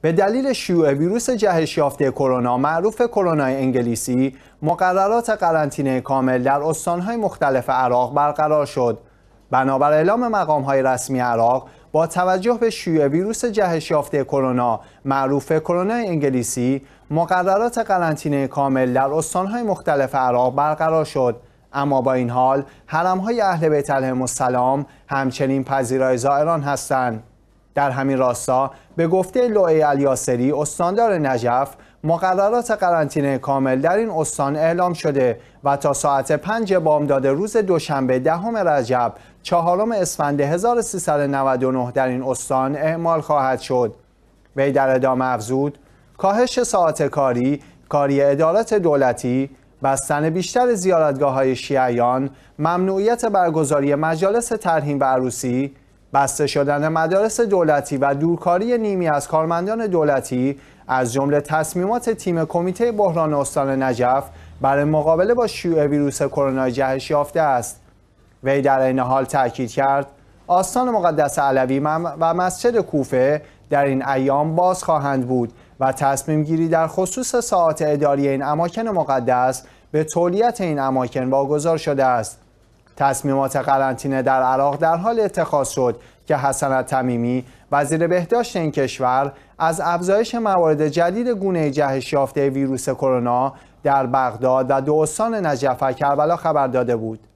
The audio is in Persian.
به دلیل شیوع ویروس جهش یافته کرونا معروف کرونا انگلیسی مقررات قرنطینه کامل در استانهای مختلف عراق برقرار شد بنابر اعلام های رسمی عراق با توجه به شیوع ویروس جهش یافته کرونا معروف کرونا انگلیسی مقررات قرنطینه کامل در استانهای مختلف عراق برقرار شد اما با این حال حرمهای اهل بیت علیهم السلام همچنین پذیرای زائران هستند در همین راستا به گفته لوئی الیاسری استاندار نجف مقررات قرنطینه کامل در این استان اعلام شده و تا ساعت 5 بامداد روز دوشنبه دهم رجب چهارم اسفند 1399 در این استان اعمال خواهد شد وی در ادامه افزود کاهش ساعت کاری کاری ادارات دولتی بستن بیشتر زیارتگاه های شیعیان ممنوعیت برگزاری مجالس ترهیم و عروسی بسته شدن مدارس دولتی و دورکاری نیمی از کارمندان دولتی از جمله تصمیمات تیم کمیته بحران استان نجف برای مقابله با شیوع ویروس کرونا جهش یافته است وی در این حال تاکید کرد آستان مقدس علوی و مسجد کوفه در این ایام باز خواهند بود و تصمیم گیری در خصوص ساعات اداری این اماکن مقدس به تولیت این اماکن واگذار شده است تصمیمات قرنطینه در عراق در حال اتخاذ شد که حسن تمیمی وزیر بهداشت این کشور از افزایش موارد جدید گونه جهش یافته ویروس کرونا در بغداد و دوستان استان نجف و کربلا خبر داده بود